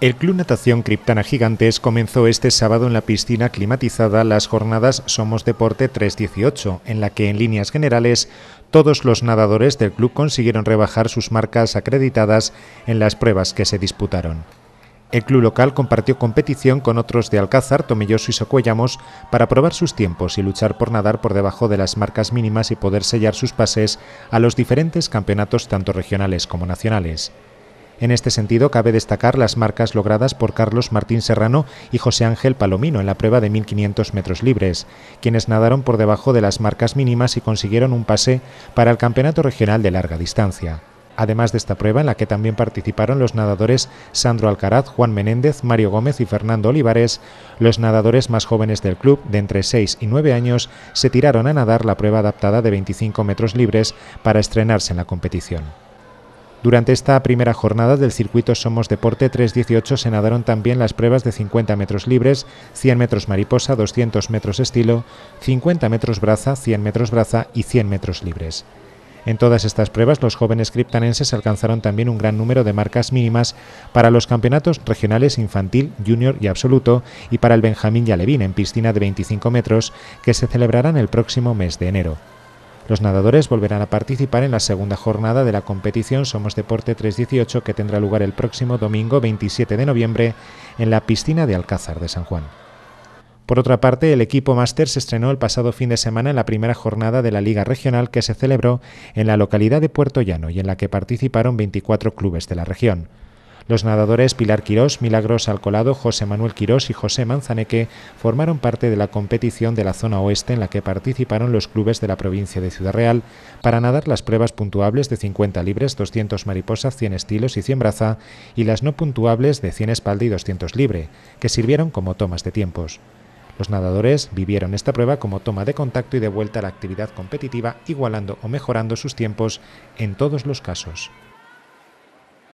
El Club Natación Criptana Gigantes comenzó este sábado en la piscina climatizada las jornadas Somos Deporte 318, en la que en líneas generales todos los nadadores del club consiguieron rebajar sus marcas acreditadas en las pruebas que se disputaron. El club local compartió competición con otros de Alcázar, Tomelloso y Socuellamos para probar sus tiempos y luchar por nadar por debajo de las marcas mínimas y poder sellar sus pases a los diferentes campeonatos tanto regionales como nacionales. En este sentido, cabe destacar las marcas logradas por Carlos Martín Serrano y José Ángel Palomino en la prueba de 1.500 metros libres, quienes nadaron por debajo de las marcas mínimas y consiguieron un pase para el Campeonato Regional de Larga Distancia. Además de esta prueba, en la que también participaron los nadadores Sandro Alcaraz, Juan Menéndez, Mario Gómez y Fernando Olivares, los nadadores más jóvenes del club, de entre 6 y 9 años, se tiraron a nadar la prueba adaptada de 25 metros libres para estrenarse en la competición. Durante esta primera jornada del circuito Somos Deporte 318 se nadaron también las pruebas de 50 metros libres, 100 metros mariposa, 200 metros estilo, 50 metros braza, 100 metros braza y 100 metros libres. En todas estas pruebas, los jóvenes criptanenses alcanzaron también un gran número de marcas mínimas para los campeonatos regionales infantil, junior y absoluto y para el Benjamín Yalevín en piscina de 25 metros que se celebrarán el próximo mes de enero. Los nadadores volverán a participar en la segunda jornada de la competición Somos Deporte 318 que tendrá lugar el próximo domingo 27 de noviembre en la piscina de Alcázar de San Juan. Por otra parte, el equipo máster se estrenó el pasado fin de semana en la primera jornada de la Liga Regional que se celebró en la localidad de Puerto Llano y en la que participaron 24 clubes de la región. Los nadadores Pilar Quirós, Milagros Alcolado, José Manuel Quirós y José Manzaneque formaron parte de la competición de la zona oeste en la que participaron los clubes de la provincia de Ciudad Real para nadar las pruebas puntuables de 50 libres, 200 mariposas, 100 estilos y 100 braza y las no puntuables de 100 espalda y 200 libre, que sirvieron como tomas de tiempos. Los nadadores vivieron esta prueba como toma de contacto y de vuelta a la actividad competitiva, igualando o mejorando sus tiempos en todos los casos.